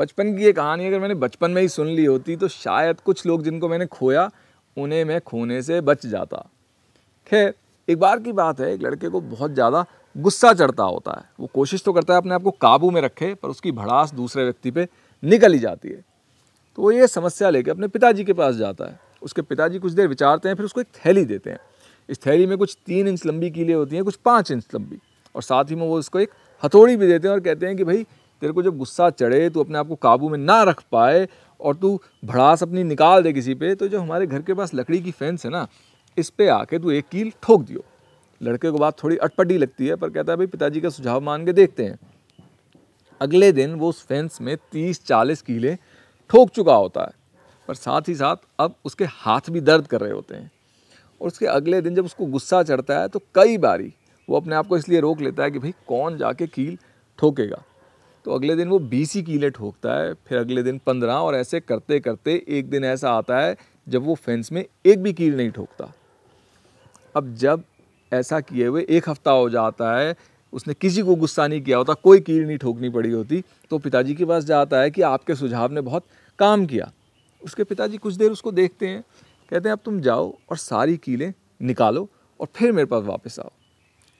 बचपन की ये कहानी अगर मैंने बचपन में ही सुन ली होती तो शायद कुछ लोग जिनको मैंने खोया उन्हें मैं खोने से बच जाता खैर एक बार की बात है एक लड़के को बहुत ज़्यादा गुस्सा चढ़ता होता है वो कोशिश तो करता है अपने आप को काबू में रखे पर उसकी भड़ास दूसरे व्यक्ति पे निकल ही जाती है तो वो ये समस्या लेकर अपने पिताजी के पास जाता है उसके पिताजी कुछ देर विचारते हैं फिर उसको एक थैली देते हैं इस थैली में कुछ तीन इंच लंबी कीलें होती हैं कुछ पाँच इंच लंबी और साथ ही में वो उसको एक हथौड़ी भी देते हैं और कहते हैं कि भाई तेरे को जब गुस्सा चढ़े तू अपने आप को काबू में ना रख पाए और तू भड़ास अपनी निकाल दे किसी पे तो जो हमारे घर के पास लकड़ी की फेंस है ना इस पे आके तू एक कील ठोक दियो लड़के को बात थोड़ी अटपटी लगती है पर कहता है भाई पिताजी का सुझाव मान के देखते हैं अगले दिन वो उस फेंस में तीस चालीस कीले ठोक चुका होता है पर साथ ही साथ अब उसके हाथ भी दर्द कर रहे होते हैं और उसके अगले दिन जब उसको गुस्सा चढ़ता है तो कई बारी वो अपने आप को इसलिए रोक लेता है कि भाई कौन जाके कील ठोकेगा तो अगले दिन वो बीस ही कीले ठोकता है फिर अगले दिन पंद्रह और ऐसे करते करते एक दिन ऐसा आता है जब वो फेंस में एक भी कील नहीं ठोकता अब जब ऐसा किए हुए एक हफ्ता हो जाता है उसने किसी को गुस्सा नहीं किया होता कोई कील नहीं ठोकनी पड़ी होती तो पिताजी के पास जाता है कि आपके सुझाव ने बहुत काम किया उसके पिताजी कुछ देर उसको देखते हैं कहते हैं अब तुम जाओ और सारी कीलें निकालो और फिर मेरे पास वापस आओ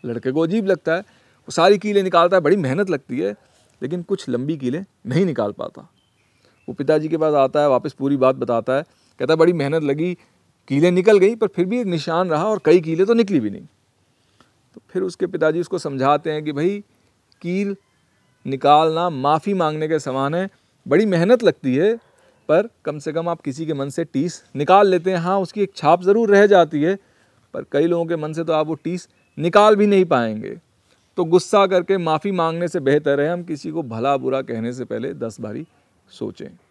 लड़के को अजीब लगता है वो सारी कीलें निकालता है बड़ी मेहनत लगती है लेकिन कुछ लंबी कीलें नहीं निकाल पाता वो पिताजी के पास आता है वापस पूरी बात बताता है कहता है बड़ी मेहनत लगी कीलें निकल गई पर फिर भी एक निशान रहा और कई कीलें तो निकली भी नहीं तो फिर उसके पिताजी उसको समझाते हैं कि भाई कील निकालना माफ़ी मांगने के समान है बड़ी मेहनत लगती है पर कम से कम आप किसी के मन से टीस निकाल लेते हैं हाँ उसकी एक छाप ज़रूर रह जाती है पर कई लोगों के मन से तो आप वो टीस निकाल भी नहीं पाएंगे तो गुस्सा करके माफ़ी मांगने से बेहतर है हम किसी को भला बुरा कहने से पहले दस बारी सोचें